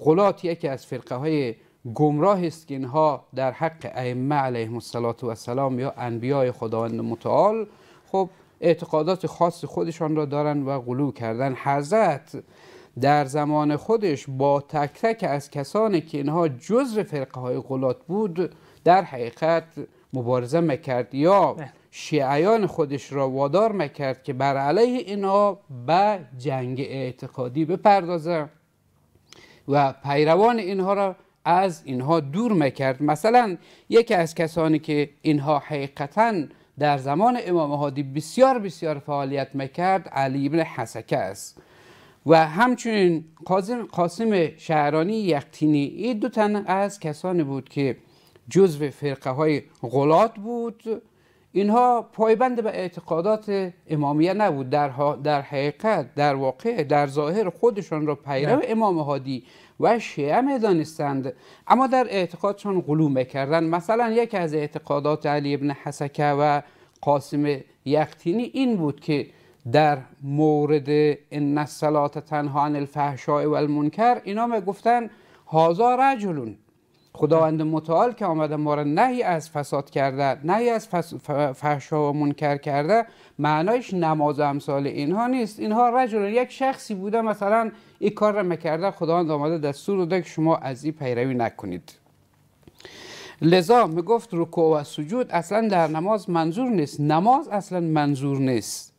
غلات یکی از فرقه های گمراه است که اینها در حق ائمه علیهم السلام یا انبیای خداوند متعال خب اعتقادات خاص خودشان را دارند و غلو کردن حضرت در زمان خودش با تک تک از کسانی که اینها جزء فرقه های غلات بود در حقیقت مبارزه میکرد یا بله. شیعیان خودش را وادار میکرد که بر علیه اینها به جنگ اعتقادی بپردازه و پیروان اینها را از اینها دور میکرد مثلا یکی از کسانی که اینها حقیقتا در زمان امام هادی بسیار بسیار فعالیت میکرد علی ابن حسکه است و همچنین قاسم, قاسم شهرانی یقتینی این دو تن از کسانی بود که جزو فرقه های غلات بود اینها پایبند به اعتقادات امامیه نبود در, در حقیقت در واقع در ظاهر خودشان را پیرو امام هادی و شیعه میدانستند اما در اعتقادشان غلو میکردن مثلا یکی از اعتقادات علی ابن حسکه و قاسم یختینی این بود که در مورد ان الصلاه تنها عن الفحشاء والمنکر، المنکر اینا میگفتن هازا رجلون خداوند متعال که آمده ما را نهی از فساد کرده نهی از فحشا و منکر کرده معنایش نماز و امثال اینها نیست اینها رجل یک شخصی بوده مثلا این کار را میکرده خداوند آمده دستور داده که شما از این پیروی نکنید لذا میگفت رکوع و سجود اصلا در نماز منظور نیست نماز اصلا منظور نیست